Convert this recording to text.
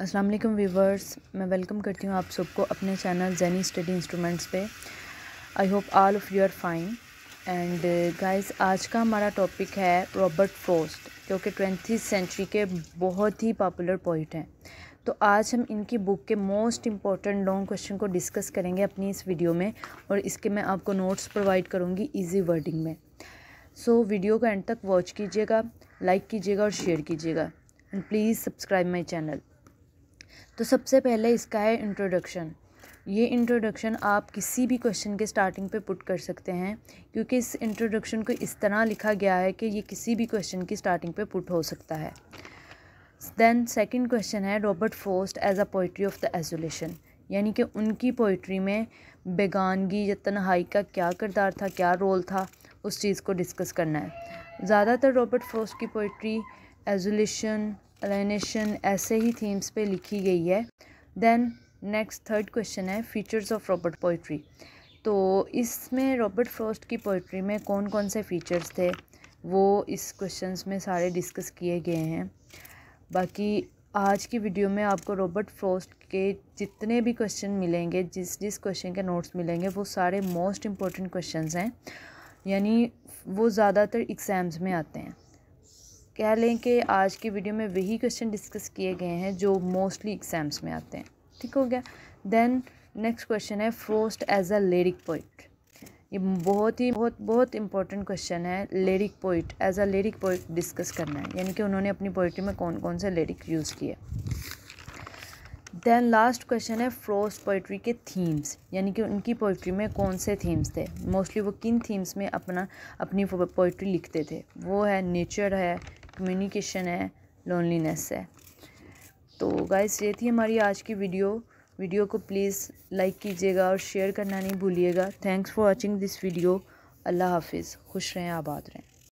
अस्सलाम वालेकुम व्यूवर्स मैं वेलकम करती हूँ आप सबको अपने चैनल जैनी स्टडी इंस्ट्रूमेंट्स पे I hope all of you are fine and guys आज का हमारा टॉपिक है रॉबर्ट फ्रोस्ट जो कि ट्वेंटी सेंचुरी के बहुत ही पॉपुलर पोइट हैं तो आज हम इनकी बुक के मोस्ट इम्पॉर्टेंट लॉन्ग क्वेश्चन को डिस्कस करेंगे अपनी इस वीडियो में और इसके मैं आपको नोट्स प्रोवाइड करूँगी ईजी वर्डिंग में सो so, वीडियो को एंड तक वॉच कीजिएगा लाइक कीजिएगा और शेयर कीजिएगा and please subscribe my channel तो सबसे पहले इसका है इंट्रोडक्शन ये इंट्रोडक्शन आप किसी भी क्वेश्चन के स्टार्टिंग पे पुट कर सकते हैं क्योंकि इस इंट्रोडक्शन को इस तरह लिखा गया है कि ये किसी भी क्वेश्चन की स्टार्टिंग पे पुट हो सकता है देन सेकंड क्वेश्चन है Robert Frost as a poetry of the isolation यानी कि उनकी पोइट्री में बेगानगी या तनहाई का क्या किरदार था क्या रोल था उस चीज़ को डिस्कस करना है ज़्यादातर रॉबर्ट फोस्ट की पोइट्री एजोलेशन अलाइनेशन ऐसे ही थीम्स पे लिखी गई है देन नेक्स्ट थर्ड क्वेश्चन है फीचर्स ऑफ रॉबर्ट पोइट्री तो इसमें रॉबर्ट फ्रॉस्ट की पोइट्री में कौन कौन से फीचर्स थे वो इस क्वेश्चन में सारे डिस्कस किए गए हैं बाकी आज की वीडियो में आपको रॉबर्ट फ्रॉस्ट के जितने भी क्वेश्चन मिलेंगे जिस जिस क्वेश्चन के नोट्स मिलेंगे वो सारे मोस्ट इम्पॉर्टेंट क्वेश्चंस हैं यानी वो ज़्यादातर एग्ज़ाम्स में आते हैं कह लें कि आज की वीडियो में वही क्वेश्चन डिस्कस किए गए हैं जो मोस्टली एग्ज़ाम्स में आते हैं ठीक हो गया देन नेक्स्ट क्वेश्चन है Frost as a lyric poet ये बहुत ही बहुत बहुत इंपॉर्टेंट क्वेश्चन है lyric poet as a lyric poet discuss करना है यानी कि उन्होंने अपनी पोइट्री में कौन कौन से लेरिक यूज़ किए दैन लास्ट क्वेश्चन है फ्रोस्ट पोइट्री के थीम्स यानी कि उनकी पोइट्री में कौन से थीम्स थे मोस्टली वो किन थीम्स में अपना अपनी पोइट्री लिखते थे वो है नेचर है कम्युनिकेशन है लोनलीनेस है तो गाइस ये थी हमारी आज की वीडियो वीडियो को प्लीज़ लाइक कीजिएगा और शेयर करना नहीं भूलिएगा thanks for watching this video अल्लाह हाफिज़ खुश रहें आबाद रहें